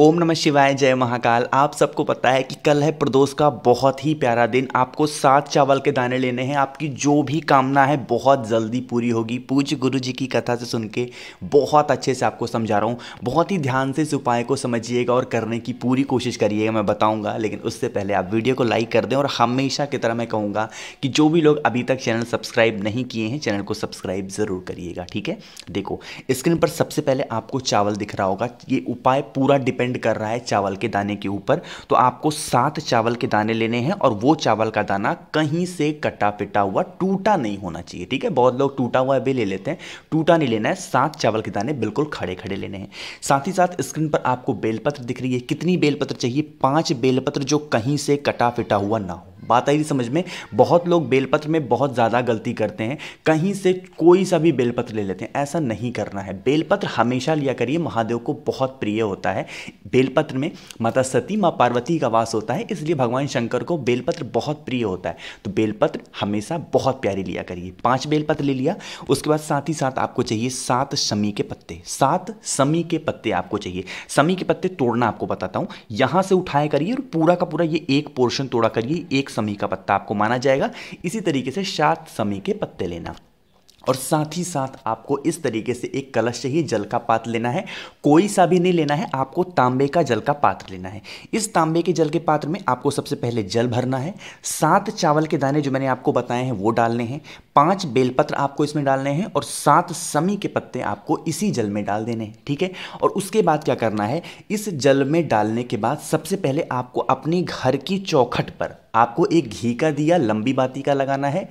ओम नमः शिवाय जय महाकाल आप सबको पता है कि कल है प्रदोष का बहुत ही प्यारा दिन आपको सात चावल के दाने लेने हैं आपकी जो भी कामना है बहुत जल्दी पूरी होगी पूज्य गुरु जी की कथा से सुन के बहुत अच्छे से आपको समझा रहा हूँ बहुत ही ध्यान से इस उपाय को समझिएगा और करने की पूरी कोशिश करिएगा मैं बताऊँगा लेकिन उससे पहले आप वीडियो को लाइक कर दें और हमेशा की तरह मैं कहूँगा कि जो भी लोग अभी तक चैनल सब्सक्राइब नहीं किए हैं चैनल को सब्सक्राइब ज़रूर करिएगा ठीक है देखो स्क्रीन पर सबसे पहले आपको चावल दिख रहा होगा ये उपाय पूरा डिपेंड डिपेंड कर रहा है चावल के दाने के ऊपर तो आपको सात चावल के दाने लेने हैं और वो चावल का दाना कहीं से कटा पिटा हुआ टूटा नहीं होना चाहिए ठीक है बहुत लोग टूटा हुआ भी ले लेते हैं टूटा नहीं लेना है सात चावल के दाने बिल्कुल खड़े खड़े लेने हैं साथ ही साथ स्क्रीन पर आपको बेलपत्र दिख रही है कितनी बेलपत्र चाहिए पांच बेलपत्र जो कहीं से कटा पिटा हुआ ना हो बात आई थी समझ में बहुत लोग बेलपत्र में बहुत ज़्यादा गलती करते हैं कहीं से कोई सा भी बेलपत्र ले लेते हैं ऐसा नहीं करना है बेलपत्र हमेशा लिया करिए महादेव को बहुत प्रिय होता है बेलपत्र में माता सती माँ पार्वती का वास होता है इसलिए भगवान शंकर को बेलपत्र बहुत प्रिय होता है तो बेलपत्र हमेशा बहुत प्यारे लिया करिए पांच बेलपत्र ले लिया उसके बाद साथ ही साथ आपको चाहिए सात शमी के पत्ते सात समी के पत्ते आपको चाहिए समी के पत्ते तोड़ना आपको बताता हूँ यहाँ से उठाया करिए और पूरा का पूरा ये एक पोर्शन तोड़ा करिए एक समी का पत्ता आपको माना जाएगा इसी तरीके से सात समी के पत्ते लेना और साथ ही साथ आपको इस तरीके से एक कलश से ही जल का पात्र लेना है कोई सा भी नहीं लेना है आपको तांबे का जल का पात्र लेना है इस तांबे के जल के पात्र में आपको सबसे पहले जल भरना है सात चावल के दाने जो मैंने आपको बताए हैं वो डालने हैं पांच बेलपत्र आपको इसमें डालने हैं और सात समी के पत्ते आपको इसी जल में डाल देने हैं ठीक है और उसके बाद क्या करना है इस जल में डालने के बाद सबसे पहले आपको अपने घर की चौखट पर आपको एक घी का दिया लंबी बाती का लगाना है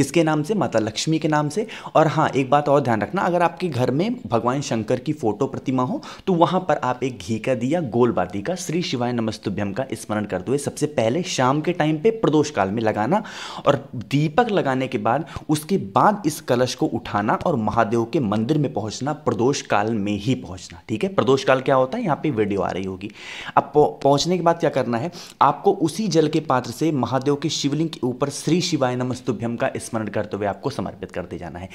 किसके नाम से माता लक्ष्मी के नाम से और हाँ एक बात और ध्यान रखना अगर आपके घर में भगवान शंकर की फोटो प्रतिमा हो तो वहाँ पर आप एक घी का दिया गोलबाती का श्री शिवाय नमस्तुभ्यम का स्मरण करते हुए सबसे पहले शाम के टाइम पे प्रदोष काल में लगाना और दीपक लगाने के बाद उसके बाद इस कलश को उठाना और महादेव के मंदिर में पहुंचना प्रदोष काल में ही पहुंचना ठीक है प्रदोष काल क्या होता है यहाँ पे वीडियो आ रही होगी अब पहुंचने के बाद क्या करना है आपको उसी जल के पात्र से महादेव के शिवलिंग के ऊपर श्री शिवाय नमस्तुभ्यम का स्मरण करते तो हुए आपको समर्पित करते जाना है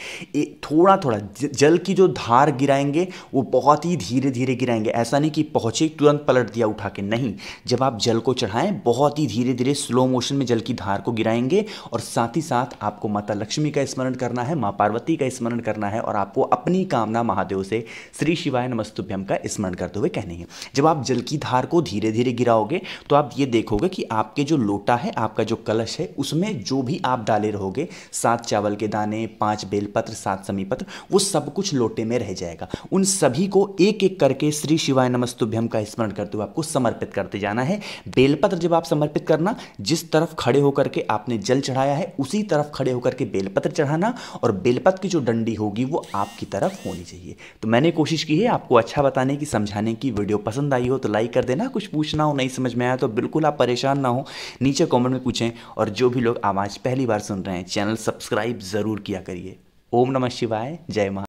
थोड़ा थोड़ा जल की जो धार गिराएंगे वो बहुत ही धीरे धीरे गिराएंगे ऐसा नहीं कि पहुंचे तुरंत पलट दिया उठा के नहीं जब आप जल को चढ़ाएं बहुत ही धीरे धीरे स्लो मोशन में जल की धार को गिराएंगे और साथ ही साथ आपको माता लक्ष्मी का स्मरण करना है माँ पार्वती का स्मरण करना है और आपको अपनी कामना महादेव से श्री शिवाय नमस्तुभ्यम का स्मरण करते हुए कहनी है जब आप जल की धार को धीरे धीरे गिराओगे तो आप ये देखोगे कि आपके जो लोटा है आपका जो कलश है उसमें जो भी आप डाले रहोगे सात चावल के दाने पांच बेलपत्र सात समीपत्र वो सब कुछ लोटे में रह जाएगा उन सभी को एक एक करके श्री शिवाय नमस्तुभ्यम का स्मरण करते हुए आपको समर्पित करते जाना है बेलपत्र जब आप समर्पित करना जिस तरफ खड़े होकर के आपने जल चढ़ाया है उसी तरफ खड़े होकर के बेलपत्र चढ़ाना और बेलपत्र की जो डंडी होगी वो आपकी तरफ होनी चाहिए तो मैंने कोशिश की है आपको अच्छा बताने की समझाने की वीडियो पसंद आई हो तो लाइक कर देना कुछ पूछना हो नहीं समझ में आया तो बिल्कुल आप परेशान ना हो नीचे कमेंट में पूछें और जो भी लोग आवाज़ पहली बार सुन रहे हैं चैनल चैनल सब्सक्राइब ज़रूर किया करिए ओम नमः शिवाय जय महा